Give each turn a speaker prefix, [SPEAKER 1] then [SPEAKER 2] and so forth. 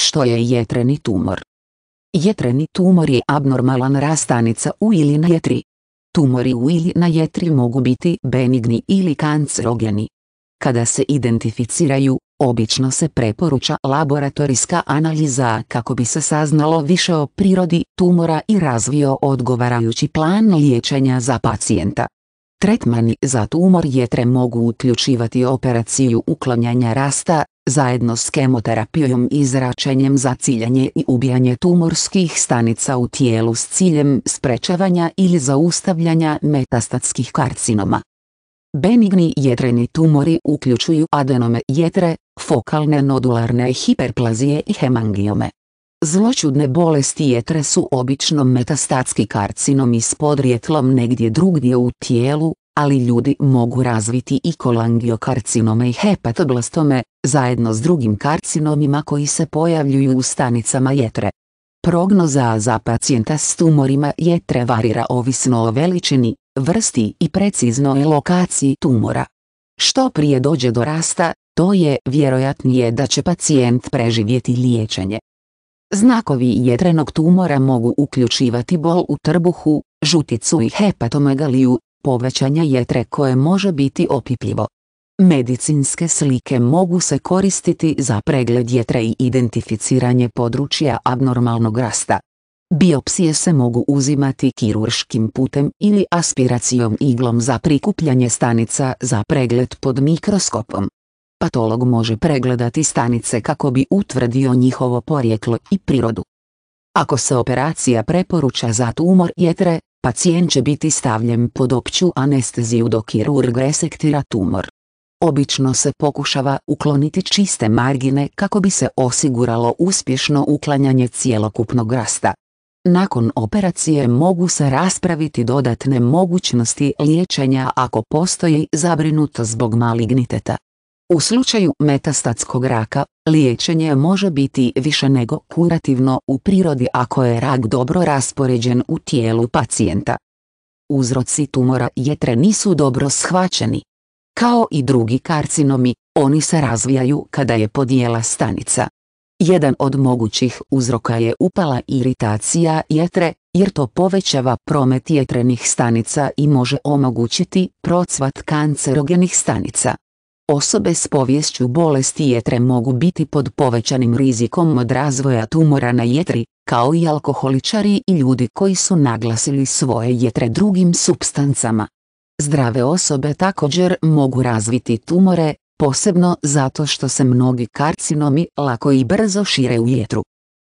[SPEAKER 1] Što je jetreni tumor? Jetreni tumor je abnormalan rastanica u ili na jetri. Tumori u ili na jetri mogu biti benigni ili kancerogeni. Kada se identificiraju, obično se preporuča laboratorijska analiza kako bi se saznalo više o prirodi tumora i razvio odgovarajući plan liječenja za pacijenta. Tretmani za tumor jetre mogu uključivati operaciju uklanjanja rasta, zajedno s kemoterapijom i zračenjem za ciljanje i ubijanje tumorskih stanica u tijelu s ciljem sprečavanja ili zaustavljanja metastatskih karcinoma. Benigni jetreni tumori uključuju adenome jetre, fokalne nodularne hiperplazije i hemangiome. Zloćudne bolesti jetre su obično metastatski karcinomi s podrijetlom negdje drugdje u tijelu, ali ljudi mogu razviti i kolangiokarcinome i hepatoblastome, zajedno s drugim karcinomima koji se pojavljuju u stanicama jetre. Prognoza za pacijenta s tumorima jetre varira ovisno o veličini, vrsti i preciznoj lokaciji tumora. Što prije dođe do rasta, to je vjerojatnije da će pacijent preživjeti liječenje. Znakovi jetrenog tumora mogu uključivati bol u trbuhu, žuticu i hepatomegaliju, povećanja jetre koje može biti opipljivo. Medicinske slike mogu se koristiti za pregled jetre i identificiranje područja abnormalnog rasta. Biopsije se mogu uzimati kirurškim putem ili aspiracijom iglom za prikupljanje stanica za pregled pod mikroskopom. Patolog može pregledati stanice kako bi utvrdio njihovo porijeklo i prirodu. Ako se operacija preporuča za tumor jetre, Pacijent će biti stavljen pod opću anesteziju dok kirurg resektira tumor. Obično se pokušava ukloniti čiste margine kako bi se osiguralo uspješno uklanjanje cjelokupnog rasta. Nakon operacije mogu se raspraviti dodatne mogućnosti liječenja ako postoji zabrinutost zbog maligniteta. U slučaju metastatskog raka, liječenje može biti više nego kurativno u prirodi ako je rak dobro raspoređen u tijelu pacijenta. Uzroci tumora jetre nisu dobro shvaćeni. Kao i drugi karcinomi, oni se razvijaju kada je podijela stanica. Jedan od mogućih uzroka je upala iritacija jetre, jer to povećava promet jetrenih stanica i može omogućiti procvat kancerogenih stanica. Osobe s poviješću bolesti jetre mogu biti pod povećanim rizikom od razvoja tumora na jetri, kao i alkoholičari i ljudi koji su naglasili svoje jetre drugim substancama. Zdrave osobe također mogu razviti tumore, posebno zato što se mnogi karcinomi lako i brzo šire u jetru.